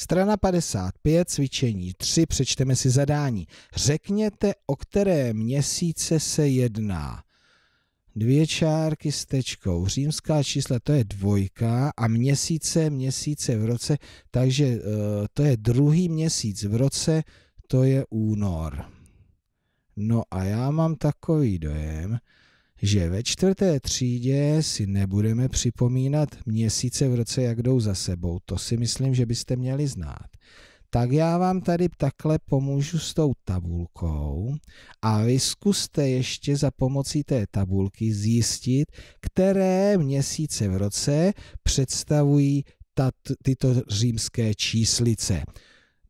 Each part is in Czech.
Strana 55, cvičení 3, přečteme si zadání. Řekněte, o které měsíce se jedná. Dvě čárky s tečkou, římská čísla, to je dvojka a měsíce, měsíce v roce, takže eh, to je druhý měsíc v roce, to je únor. No a já mám takový dojem, že ve čtvrté třídě si nebudeme připomínat měsíce v roce, jak jdou za sebou. To si myslím, že byste měli znát. Tak já vám tady takhle pomůžu s tou tabulkou a vy zkuste ještě za pomocí té tabulky zjistit, které měsíce v roce představují tato, tyto římské číslice.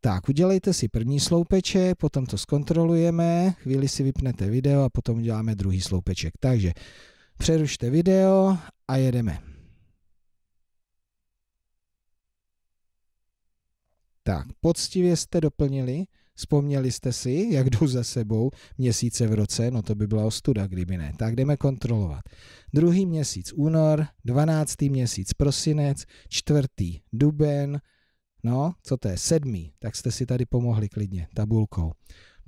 Tak, udělejte si první sloupeček, potom to zkontrolujeme, chvíli si vypnete video a potom uděláme druhý sloupeček. Takže přerušte video a jedeme. Tak, poctivě jste doplnili, vzpomněli jste si, jak jdu za sebou měsíce v roce, no to by byla ostuda, kdyby ne. Tak jdeme kontrolovat. Druhý měsíc únor, dvanáctý měsíc prosinec, čtvrtý duben, No, co to je? Sedmý. Tak jste si tady pomohli klidně tabulkou.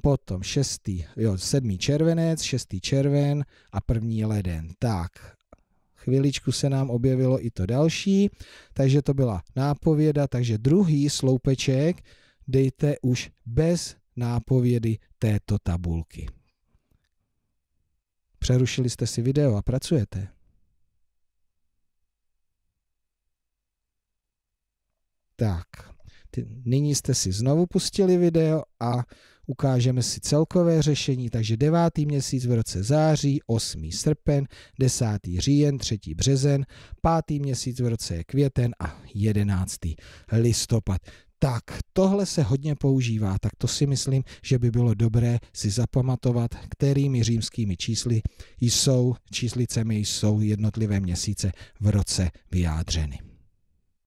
Potom šestý, jo, sedmý červenec, šestý červen a první leden. Tak, chviličku se nám objevilo i to další, takže to byla nápověda, takže druhý sloupeček dejte už bez nápovědy této tabulky. Přerušili jste si video a pracujete. Tak, nyní jste si znovu pustili video a ukážeme si celkové řešení, takže devátý měsíc v roce září, osmý srpen, desátý říjen, třetí březen, pátý měsíc v roce je květen a jedenáctý listopad. Tak, tohle se hodně používá, tak to si myslím, že by bylo dobré si zapamatovat, kterými římskými čísly jsou, číslicemi jsou jednotlivé měsíce v roce vyjádřeny.